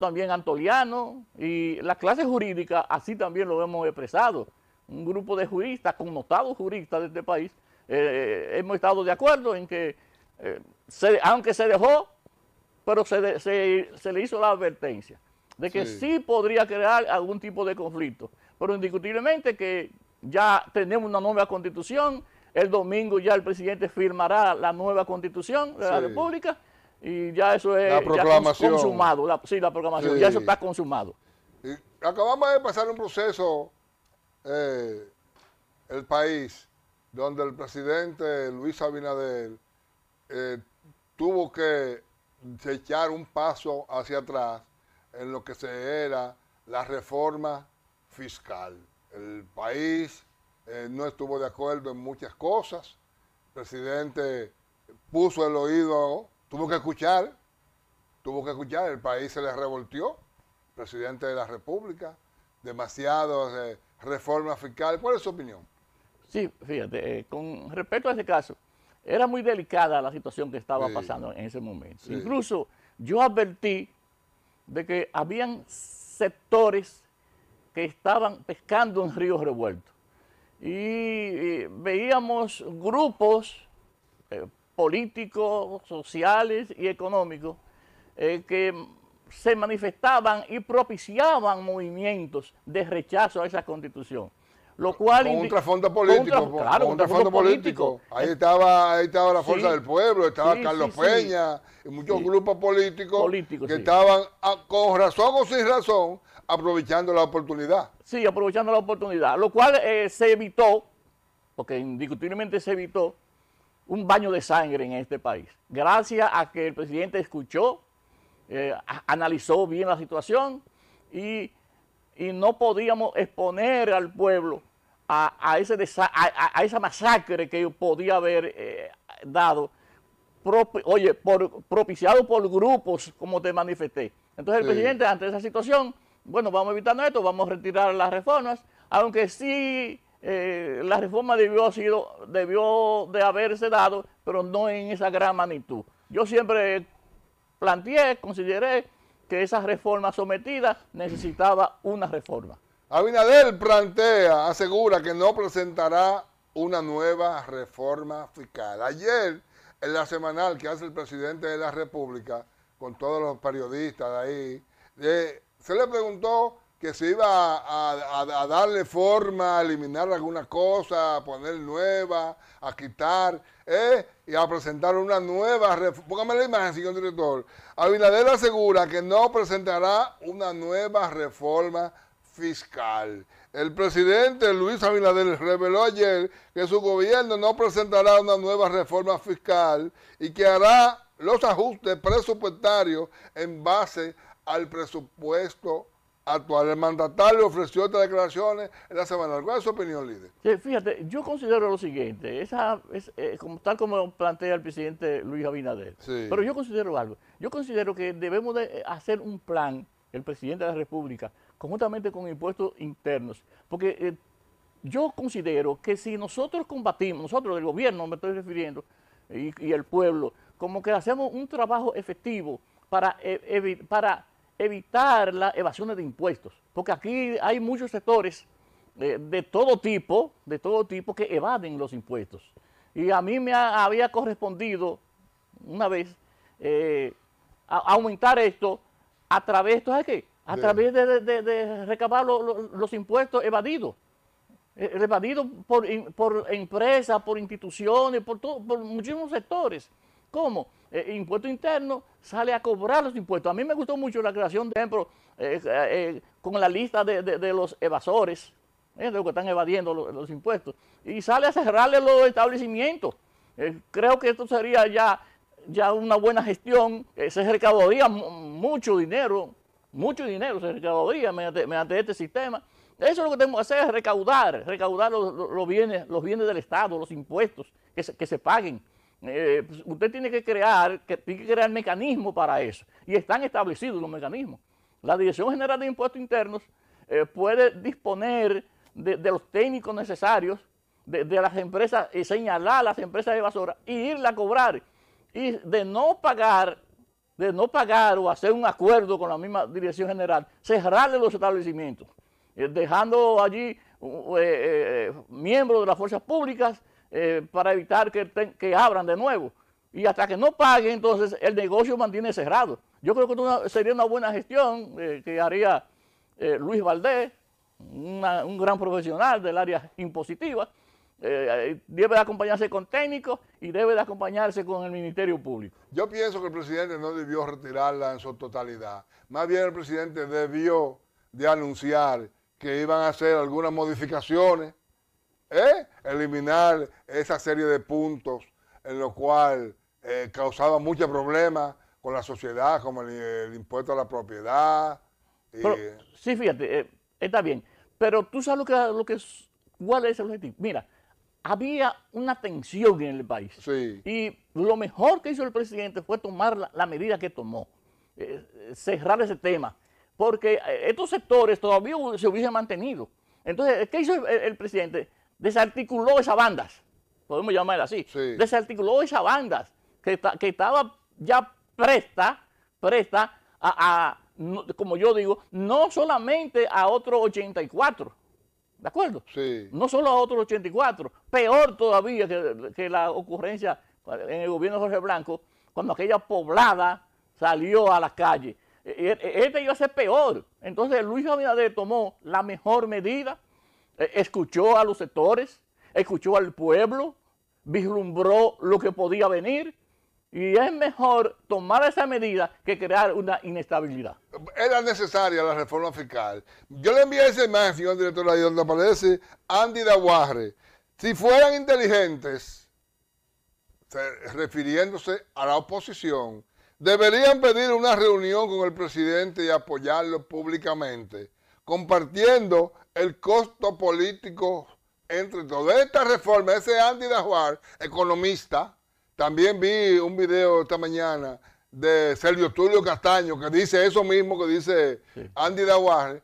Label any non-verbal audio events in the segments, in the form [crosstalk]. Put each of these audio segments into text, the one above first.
también Antoliano y la clase jurídica, así también lo hemos expresado. Un grupo de juristas, connotados juristas de este país, eh, hemos estado de acuerdo en que, eh, aunque se dejó, pero se, le hizo la advertencia de que sí. podría crear algún tipo de conflicto. Pero indiscutiblemente que ya tenemos una nueva constitución, el domingo ya el presidente firmará la nueva constitución de la República, y ya eso es consumado. sí, la proclamación, ya eso está consumado. Y acabamos de pasar un proceso, eh, el país, donde el presidente Luis Abinader eh, tuvo que echar un paso hacia atrás en lo que se era la reforma fiscal. El país eh, no estuvo de acuerdo en muchas cosas. El presidente puso el oído Tuvo que escuchar, tuvo que escuchar, el país se le revoltió, presidente de la República, demasiadas eh, reformas fiscales. ¿Cuál es su opinión? Sí, fíjate, eh, con respecto a ese caso, era muy delicada la situación que estaba pasando en ese momento. Incluso yo advertí de que habían sectores que estaban pescando en ríos revueltos. Y, veíamos grupos eh, políticos, sociales y económicos eh, que se manifestaban y propiciaban movimientos de rechazo a esa constitución. Lo cual con un trasfondo político. claro, con un trasfondo político. Ahí, estaba, ahí estaba la Fuerza del Pueblo, estaba Carlos Peña, y muchos grupos políticos, que estaban, ah, con razón o sin razón, aprovechando la oportunidad. Sí, aprovechando la oportunidad. Lo cual eh, se evitó, porque indiscutiblemente se evitó, un baño de sangre en este país. Gracias a que el presidente escuchó, eh, analizó bien la situación y, no podíamos exponer al pueblo a, ese a, esa masacre que podía haber eh, dado, oye, propiciado por grupos, como te manifesté. Entonces el presidente, ante esa situación, bueno, vamos a evitar esto, vamos a retirar las reformas, aunque sí eh, la reforma debió, sido, debió de haberse dado, pero no en esa gran magnitud. Yo siempre planteé, consideré que esa reforma sometida necesitaba una reforma. Abinader plantea, asegura que no presentará una nueva reforma fiscal. Ayer, en la semanal que hace el presidente de la República, con todos los periodistas de ahí, eh, se le preguntó que se iba a, darle forma, a eliminar alguna cosa, a poner nueva, a quitar, ¿eh? y a presentar una nueva reforma. Póngame la imagen, señor director. Abinader asegura que no presentará una nueva reforma fiscal. El presidente Luis Abinader reveló ayer que su gobierno no presentará una nueva reforma fiscal y que hará los ajustes presupuestarios en base al presupuesto actual. El mandatario ofreció estas declaraciones en la semana. ¿Cuál es su opinión, líder? fíjate, yo considero lo siguiente, esa, es, eh, como, tal como plantea el presidente Luis Abinader, pero yo considero algo, yo considero que debemos de eh, hacer un plan, el presidente de la República, conjuntamente con impuestos internos, porque eh, yo considero que si nosotros combatimos, nosotros del gobierno me estoy refiriendo, y, el pueblo, como que hacemos un trabajo efectivo para, evitar para evitar la evasión de impuestos, porque aquí hay muchos sectores eh, de, todo tipo, de todo tipo que evaden los impuestos. Y a mí me había correspondido una vez eh, aumentar esto a través, de A través de, recabar los impuestos evadidos. Eh, evadidos por, empresas, por instituciones, por, por muchísimos sectores. ¿Cómo? Eh, impuesto interno sale a cobrar los impuestos. A mí me gustó mucho la creación, de ejemplo, eh, eh, con la lista de, los evasores, de los que están evadiendo los, impuestos, y sale a cerrarle los establecimientos. creo que esto sería ya, ya una buena gestión, se recaudaría mucho dinero, mucho dinero se recaudaría mediante, este sistema. Eso lo que tenemos que hacer, es recaudar, recaudar los, bienes, los bienes del Estado, los impuestos que que se paguen. Eh, pues, usted tiene que crear, que, tiene que crear mecanismos para eso. Y están establecidos los mecanismos. La Dirección General de Impuestos Internos eh, puede disponer de, los técnicos necesarios, de, las empresas, y eh, señalar a las empresas evasoras y irla a cobrar. Y de no pagar, de no pagar o hacer un acuerdo con la misma Dirección General, cerrarle los establecimientos, dejando allí miembros de las fuerzas públicas eh, para evitar que, abran de nuevo. Y hasta que no paguen, entonces el negocio mantiene cerrado. Yo creo que sería una buena gestión eh, que haría eh, Luis Valdés, un gran profesional del área impositiva. debe de acompañarse con técnicos y debe de acompañarse con el Ministerio Público. Yo pienso que el presidente no debió retirarla en su totalidad. Más bien el presidente debió de anunciar que iban a hacer algunas modificaciones ¿Eh? eliminar esa serie de puntos en lo cual eh, causaba muchos problemas con la sociedad, como el, impuesto a la propiedad. sí, fíjate, eh, está bien. Pero tú sabes lo que, es, cuál es el objetivo. Mira, había una tensión en el país. Y lo mejor que hizo el presidente fue tomar la, medida que tomó, cerrar ese tema. Porque estos sectores todavía se hubiesen mantenido. Entonces, ¿qué hizo el presidente? desarticuló esas bandas, podemos llamar así, desarticuló esas bandas que, estaba ya presta, presta a, como yo digo, no solamente a otros 84, ¿de acuerdo? No solo a otros 84, peor todavía que, que la ocurrencia en el gobierno de Jorge Blanco, cuando aquella poblada salió a la calle. E, e, e, este iba a ser peor. Entonces Luis Abinader tomó la mejor medida, eh, escuchó a los sectores, escuchó al pueblo, vislumbró lo que podía venir. Y es mejor tomar esa medida que crear una inestabilidad. Era necesaria la reforma fiscal. Yo le envié ese imagen, señor director, de ahí donde aparece Andy Daguarre. Si fueran inteligentes, refiriéndose a la oposición, deberían pedir una reunión con el presidente y apoyarlo públicamente, compartiendo el costo político entre todas estas reformas. Ese Andy Dajuar, economista, también vi un video esta mañana de Sergio Tulio Castaño que dice eso mismo que dice Andy Dajuar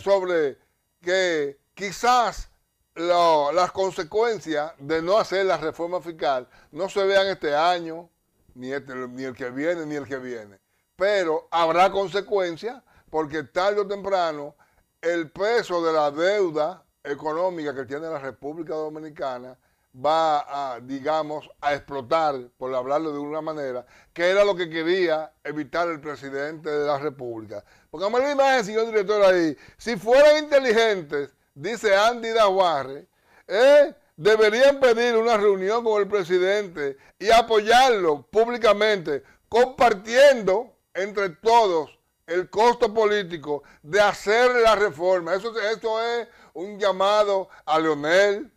sobre que quizás las consecuencias de no hacer la reforma fiscal no se vean este año, ni, este, ni el que viene, ni el que viene. Pero habrá consecuencias porque tarde o temprano el peso de la deuda económica que tiene la República Dominicana va a, digamos, a explotar, por hablarlo de una manera, que era lo que quería evitar el presidente de la República. Porque a la imagen, señor director, ahí, si fueran inteligentes, dice Andy Daguarre, eh, deberían pedir una reunión con el presidente y apoyarlo públicamente, compartiendo entre todos el costo político de hacer la reforma. Eso, esto es un llamado a Leonel,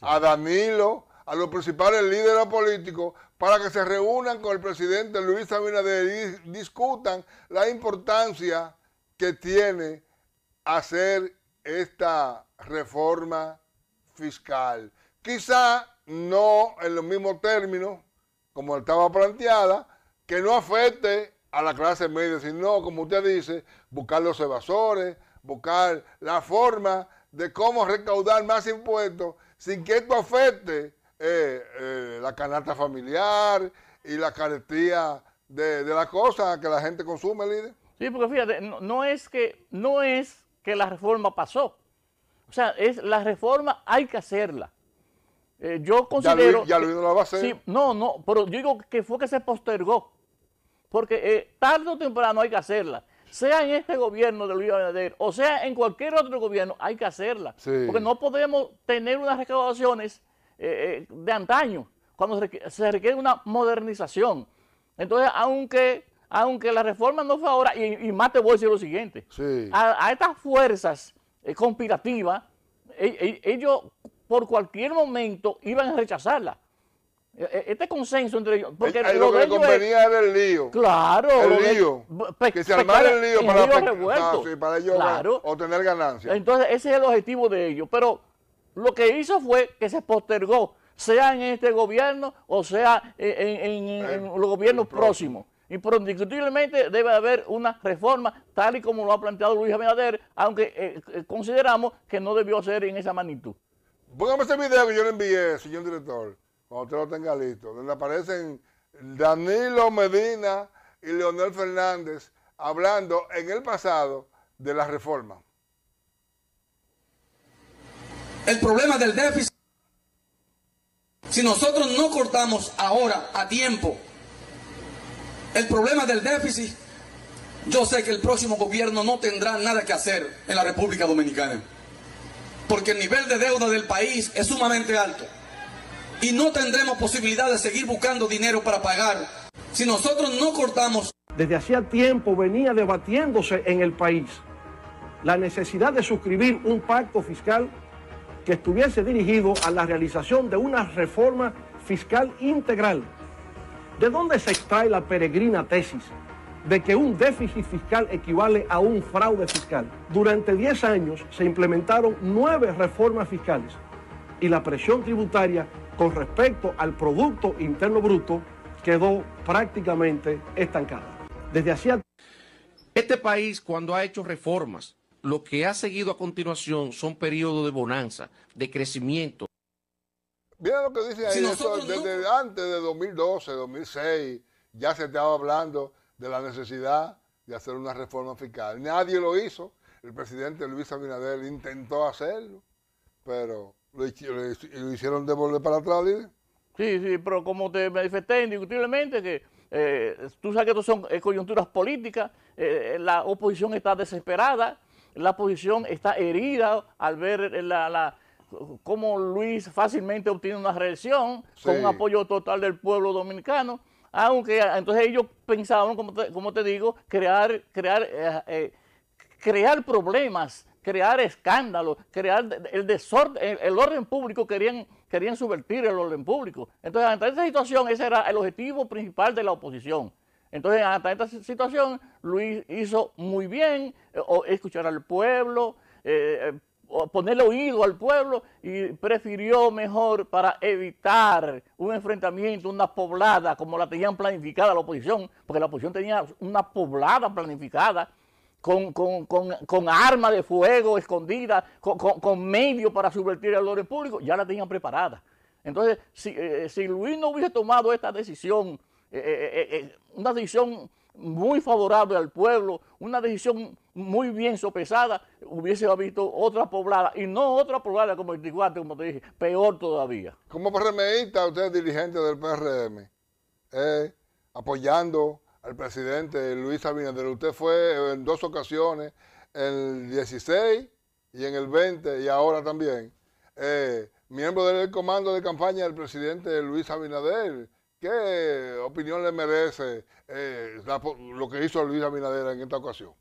a Danilo, a los principales líderes políticos para que se reúnan con el presidente Luis Abinader y discutan la importancia que tiene hacer esta reforma fiscal. Quizá no en los mismos términos como estaba planteada, que no afecte a la clase media, sino, como usted dice, buscar los evasores, buscar la forma de cómo recaudar más impuestos sin que esto afecte eh, eh, la canasta familiar y la carestía de, de las cosas que la gente consume, líder. Sí, porque fíjate, no, es que, no es que la reforma pasó. O sea, es la reforma hay que hacerla. Eh, yo considero... Ya lo, ya la base. no, no, pero yo digo que fue que se postergó porque eh, tarde o temprano hay que hacerla. Sea en este gobierno de Luis Abinader o sea en cualquier otro gobierno, hay que hacerla. Porque no podemos tener unas recaudaciones eh, eh, de antaño, cuando se requiere una modernización. Entonces, aunque, aunque la reforma no fue ahora, y, más te voy a decir lo siguiente, a, estas fuerzas conspirativas, e, e, ellos por cualquier momento iban a rechazarla. Eh, eh, este consenso entre ellos. Porque lo, que le convenía era el lío. Claro. El lío. Pues, que se pues, armara el lío para, ah, para ellos obtener ganancias. Entonces, ese es el objetivo de ellos. Pero lo que hizo fue que se postergó, sea en este gobierno o sea en, eh, los gobiernos próximos. Y por indiscutiblemente debe haber una reforma, tal y como lo ha planteado Luis Abinader, aunque consideramos que no debió ser en esa magnitud. Póngame ese video que yo le envié, señor director cuando usted lo tenga listo, donde aparecen Danilo Medina y Leonel Fernández hablando en el pasado de la reforma. El problema del déficit, si nosotros no cortamos ahora a tiempo, el problema del déficit, yo sé que el próximo gobierno no tendrá nada que hacer en la República Dominicana, porque el nivel de deuda del país es sumamente alto y no tendremos posibilidad de seguir buscando dinero para pagar si nosotros no cortamos. Desde hacía tiempo venía debatiéndose en el país la necesidad de suscribir un pacto fiscal que estuviese dirigido a la realización de una reforma fiscal integral. ¿De dónde se extrae la peregrina tesis de que un déficit fiscal equivale a un fraude fiscal? Durante 10 años se implementaron nueve reformas fiscales y la presión tributaria con respecto al Producto Interno Bruto quedó prácticamente estancada. Desde hacía... Este país cuando ha hecho reformas, lo que ha seguido a continuación son periodos de bonanza, de crecimiento. Mira lo que dice ahí, eso, desde antes de 2012, 2006, ya se estaba hablando de la necesidad de hacer una reforma fiscal. Nadie lo hizo. El presidente Luis Abinader intentó hacerlo, pero lo, hicieron devolver para atrás, Sí, sí, pero como te manifesté indiscutiblemente que eh, tú sabes que esto son eh, coyunturas políticas, eh, la oposición está desesperada, la oposición está herida al ver la, la cómo Luis fácilmente obtiene una reelección con un apoyo total del pueblo dominicano, aunque ah, entonces ellos pensaron, como te, como te digo, crear, crear, crear problemas crear escándalos, crear el desorden, el orden público, querían, querían subvertir el orden público. Entonces, ante esta situación, ese era el objetivo principal de la oposición. Entonces, ante esta situación, Luis hizo muy bien eh, escuchar al pueblo, eh, eh, ponerle oído al pueblo y prefirió mejor para evitar un enfrentamiento, una poblada, como la tenían planificada la oposición, porque la oposición tenía una poblada planificada con, con, armas de fuego escondida con, medios para subvertir el orden público, ya la tenían preparada. Entonces, si, eh, eh, Luis no hubiese tomado esta decisión, eh, una decisión muy favorable al pueblo, una decisión muy bien sopesada, hubiese habido otra poblada, y no otra poblada como el 24, como te dije, peor todavía. Como PRMista, usted es dirigente del PRM, apoyando al presidente Luis Abinader. Usted fue en dos ocasiones, el 16 y en el 20 y ahora también, eh, miembro del comando de campaña del presidente Luis Abinader. ¿Qué opinión le merece eh, lo que hizo Luis Abinader en esta ocasión?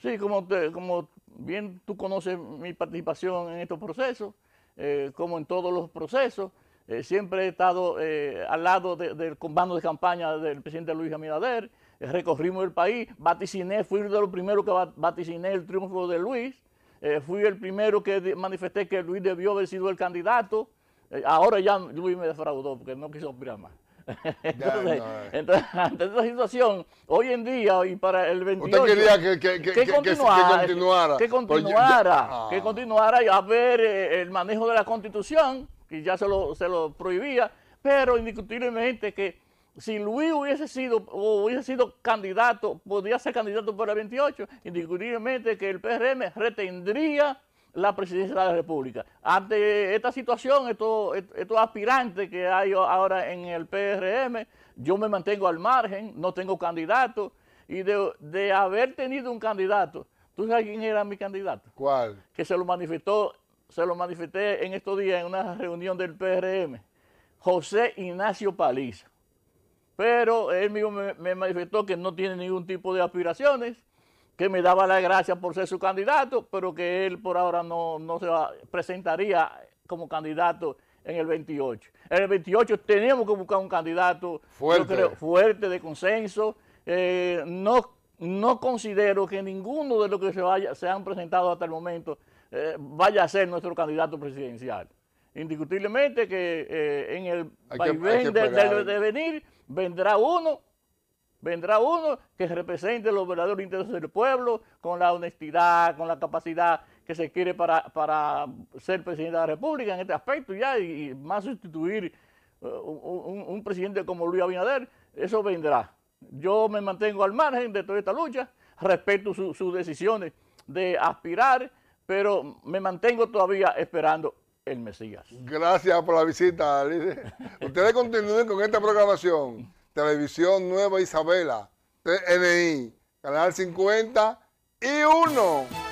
Sí, como, como bien tú conoces mi participación en estos procesos, eh, como en todos los procesos, eh, siempre he estado eh, al lado del comando de campaña del presidente Luis Amirader, eh, recorrimos el país, vaticiné, fui de los primeros que vaticiné el triunfo de Luis, fui el primero que manifesté que Luis debió haber sido el candidato, ahora ya Luis me defraudó porque no quiso aspirar más. [laughs] entonces, ante esta situación, hoy en día y para el 28... Usted quería que, continuara. Que pues continuara, que continuara, que continuara a ver el manejo de la Constitución, que ya se lo, se lo prohibía, pero indiscutiblemente que si Luis hubiese sido, hubiese sido candidato, podía ser candidato para el 28, indiscutiblemente que el PRM retendría la presidencia de la República. Ante esta situación, estos, estos aspirantes que hay ahora en el PRM, yo me mantengo al margen, no tengo candidato, y de, de haber tenido un candidato, ¿tú sabes quién era mi candidato? ¿Cuál? Que se lo manifestó se lo manifesté en estos días en una reunión del PRM, José Ignacio Paliza. Pero él mismo me, manifestó que no tiene ningún tipo de aspiraciones, que me daba la gracia por ser su candidato, pero que él por ahora no, se presentaría como candidato en el 28. En el 28 teníamos que buscar un candidato fuerte, fuerte de consenso. Eh, no, no considero que ninguno de los que se, vaya, se han presentado hasta el momento eh, vaya a ser nuestro candidato presidencial. Indiscutiblemente que eh, en el país de, venir vendrá uno Vendrá uno que represente los verdaderos intereses del pueblo con la honestidad, con la capacidad que se quiere para, ser presidente de la República en este aspecto ya y, más sustituir eh, un, presidente como Luis Abinader, eso vendrá. Yo me mantengo al margen de toda esta lucha, respeto sus decisiones de aspirar pero me mantengo todavía esperando el Mesías. Gracias por la visita, Ustedes continúen con esta programación. Televisión Nueva Isabela, TNI, Canal 50 y 1.